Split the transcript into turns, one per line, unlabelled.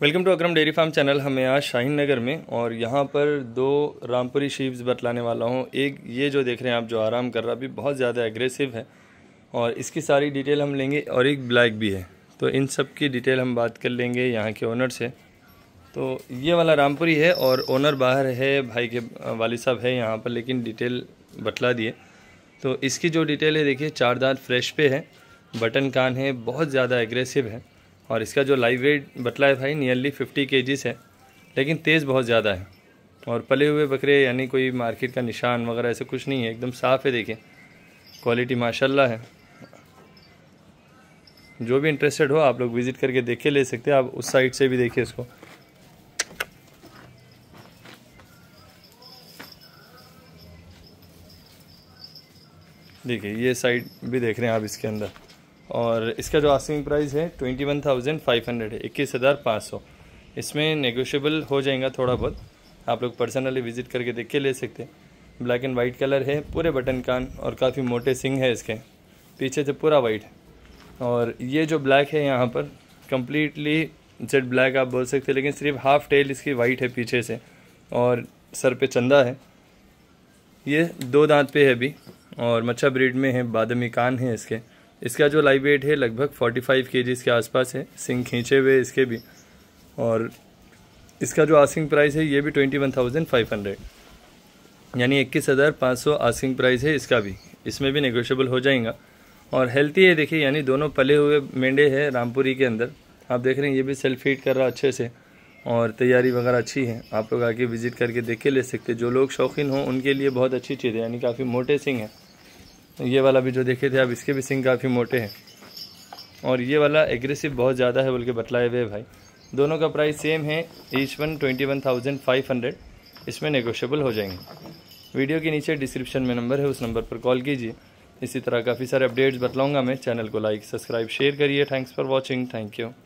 welcome to Akram dairy farm channel हमें आज शाहीन नगर में और यहाँ पर दो रामपुरी शीप्स बतलाने वाला हूँ एक ये जो देख रहे हैं आप जो आराम कर रहा अभी बहुत ज़्यादा एग्रेसिव है और इसकी सारी डिटेल हम लेंगे और एक ब्लैक भी है तो इन सब की डिटेल हम बात कर लेंगे यहाँ के ओनर से तो ये वाला रामपुरी है और ओनर बाहर है भाई के वाली साहब है यहाँ पर लेकिन डिटेल बतला दिए तो इसकी जो डिटेल है देखिए चार दांत फ्रेश पे है बटन कान है बहुत ज़्यादा एग्रेसिव है और इसका जो लाइव वेट बतला है भाई नियरली फिफ्टी के है लेकिन तेज़ बहुत ज़्यादा है और पले हुए बकरे यानी कोई मार्केट का निशान वगैरह ऐसे कुछ नहीं है एकदम साफ़ है देखें क्वालिटी माशाल्लाह है जो भी इंटरेस्टेड हो आप लोग विज़िट करके देख के ले सकते हैं आप उस साइड से भी देखिए इसको देखिए ये साइड भी देख रहे हैं आप इसके अंदर और इसका जो आस्किंग प्राइस है twenty one thousand five hundred है इक्कीस हज़ार पाँच सौ इसमें नेगोशियबल हो जाएगा थोड़ा बहुत आप लोग पर्सनली विज़िट करके देख के ले सकते हैं ब्लैक एंड वाइट कलर है पूरे बटन कान और काफ़ी मोटे सिंग है इसके पीछे से पूरा वाइट और ये जो ब्लैक है यहाँ पर कम्प्लीटली जेड ब्लैक आप बोल सकते हैं लेकिन सिर्फ हाफ टेल इसकी वाइट है पीछे से और सर पे चंदा है ये दो दांत पे है अभी और मच्छा ब्रीड में है बादमी कान है इसके इसका जो लाइव वेट है लगभग 45 के के आसपास है सिंग खींचे हुए इसके भी और इसका जो आसिंग प्राइस है ये भी 21,500 यानी 21,500 आसिंग प्राइस है इसका भी इसमें भी नेगोशियबल हो जाएगा और हेल्थी है देखिए यानी दोनों पले हुए मेंढे हैं रामपुरी के अंदर आप देख रहे हैं ये भी सेल्फ फीड कर रहा अच्छे से और तैयारी वगैरह अच्छी है आप लोग आके विज़िट करके देख के ले सकते जो लोग शौकीन हों उनके लिए बहुत अच्छी चीज़ है यानी काफ़ी मोटे सिंह हैं ये वाला भी जो देखे थे आप इसके भी सिंग काफ़ी मोटे हैं और ये वाला एग्रेसिव बहुत ज़्यादा है बोल के बतलाए हुए भाई दोनों का प्राइस सेम है each one twenty one thousand five hundred इसमें नेगोशियबल हो जाएंगे वीडियो के नीचे डिस्क्रिप्शन में नंबर है उस नंबर पर कॉल कीजिए इसी तरह काफ़ी सारे अपडेट्स बतलाऊँगा मैं चैनल को लाइक सब्सक्राइब शेयर करिए thanks for watching thank you